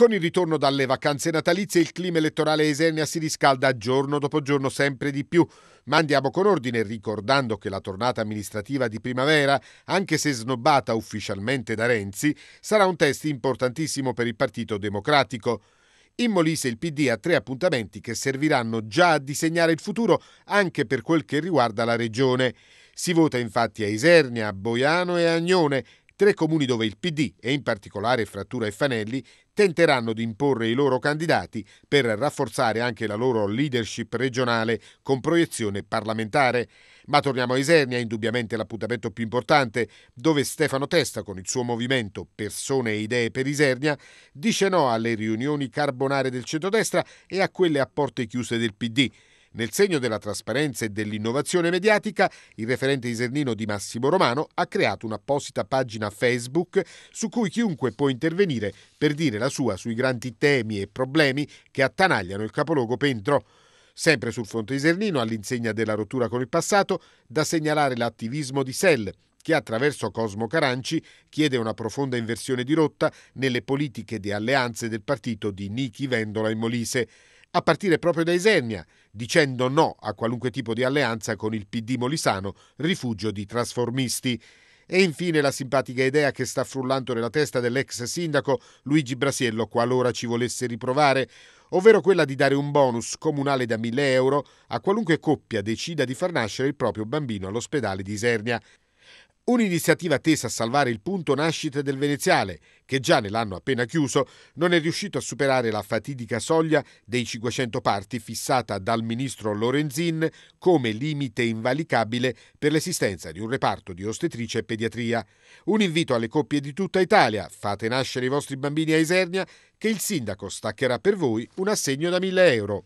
Con il ritorno dalle vacanze natalizie il clima elettorale Esernia si riscalda giorno dopo giorno sempre di più, ma andiamo con ordine ricordando che la tornata amministrativa di primavera, anche se snobbata ufficialmente da Renzi, sarà un test importantissimo per il Partito Democratico. In Molise il PD ha tre appuntamenti che serviranno già a disegnare il futuro anche per quel che riguarda la regione. Si vota infatti a Isernia, a Boiano e a Agnone tre comuni dove il PD e in particolare Frattura e Fanelli tenteranno di imporre i loro candidati per rafforzare anche la loro leadership regionale con proiezione parlamentare. Ma torniamo a Isernia, indubbiamente l'appuntamento più importante, dove Stefano Testa con il suo movimento Persone e Idee per Isernia dice no alle riunioni carbonare del centrodestra e a quelle a porte chiuse del PD nel segno della trasparenza e dell'innovazione mediatica, il referente isernino di Massimo Romano ha creato un'apposita pagina Facebook su cui chiunque può intervenire per dire la sua sui grandi temi e problemi che attanagliano il capoluogo Pentro. Sempre sul fronte isernino, all'insegna della rottura con il passato, da segnalare l'attivismo di Sell, che attraverso Cosmo Caranci chiede una profonda inversione di rotta nelle politiche di alleanze del partito di Niki Vendola e Molise a partire proprio da Isernia, dicendo no a qualunque tipo di alleanza con il PD molisano, rifugio di trasformisti. E infine la simpatica idea che sta frullando nella testa dell'ex sindaco Luigi Brasiello qualora ci volesse riprovare, ovvero quella di dare un bonus comunale da 1000 euro a qualunque coppia decida di far nascere il proprio bambino all'ospedale di Isernia. Un'iniziativa tesa a salvare il punto nascita del Veneziale, che già nell'anno appena chiuso non è riuscito a superare la fatidica soglia dei 500 parti fissata dal ministro Lorenzin come limite invalicabile per l'esistenza di un reparto di ostetricia e pediatria. Un invito alle coppie di tutta Italia, fate nascere i vostri bambini a Isernia, che il sindaco staccherà per voi un assegno da 1000 euro.